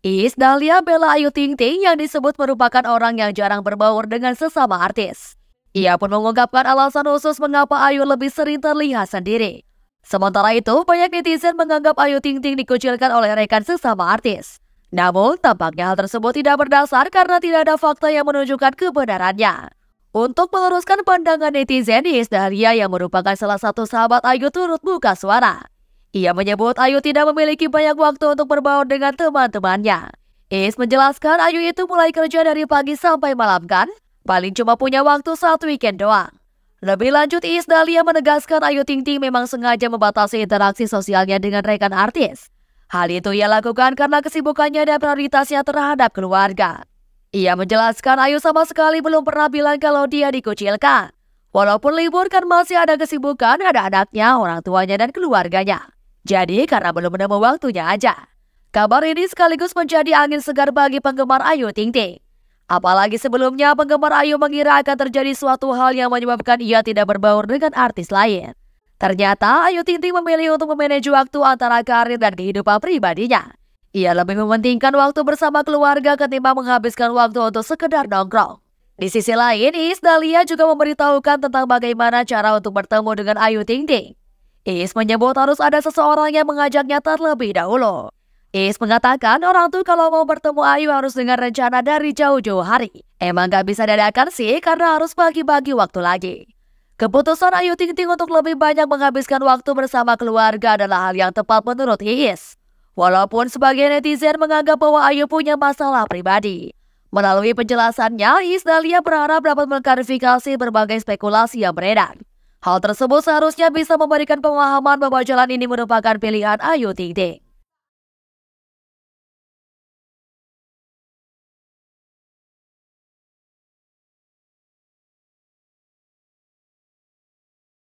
Iis Dahlia Bella Ayu Ting Ting yang disebut merupakan orang yang jarang berbaur dengan sesama artis. Ia pun mengungkapkan alasan khusus mengapa Ayu lebih sering terlihat sendiri. Sementara itu, banyak netizen menganggap Ayu Ting Ting dikucilkan oleh rekan sesama artis. Namun, tampaknya hal tersebut tidak berdasar karena tidak ada fakta yang menunjukkan kebenarannya. Untuk meluruskan pandangan netizen, Iis Dahlia yang merupakan salah satu sahabat Ayu turut buka suara. Ia menyebut Ayu tidak memiliki banyak waktu untuk berbaur dengan teman-temannya. Is menjelaskan Ayu itu mulai kerja dari pagi sampai malam kan, paling cuma punya waktu satu weekend doang. Lebih lanjut, Is Dahlia menegaskan Ayu Ting Ting memang sengaja membatasi interaksi sosialnya dengan rekan artis. Hal itu ia lakukan karena kesibukannya dan prioritasnya terhadap keluarga. Ia menjelaskan Ayu sama sekali belum pernah bilang kalau dia dikucilkan. Walaupun libur kan masih ada kesibukan, ada anaknya, orang tuanya, dan keluarganya. Jadi karena belum menemu waktunya aja. Kabar ini sekaligus menjadi angin segar bagi penggemar Ayu Ting Ting. Apalagi sebelumnya penggemar Ayu mengira akan terjadi suatu hal yang menyebabkan ia tidak berbaur dengan artis lain. Ternyata Ayu Ting Ting memilih untuk memanage waktu antara karir dan kehidupan pribadinya. Ia lebih mementingkan waktu bersama keluarga ketimbang menghabiskan waktu untuk sekedar nongkrong. Di sisi lain, Isdalia Dahlia juga memberitahukan tentang bagaimana cara untuk bertemu dengan Ayu Ting Ting. Is menyebut harus ada seseorang yang mengajaknya terlebih dahulu. Is mengatakan orang tuh kalau mau bertemu Ayu harus dengan rencana dari jauh-jauh hari. Emang gak bisa dadakan sih karena harus bagi-bagi waktu lagi. Keputusan Ayu Ting Ting untuk lebih banyak menghabiskan waktu bersama keluarga adalah hal yang tepat menurut Is. Walaupun sebagian netizen menganggap bahwa Ayu punya masalah pribadi. Melalui penjelasannya, Is Dahlia berharap dapat mengklarifikasi berbagai spekulasi yang beredar. Hal tersebut seharusnya bisa memberikan pemahaman bahwa jalan ini merupakan pilihan Ayu Ting Ting.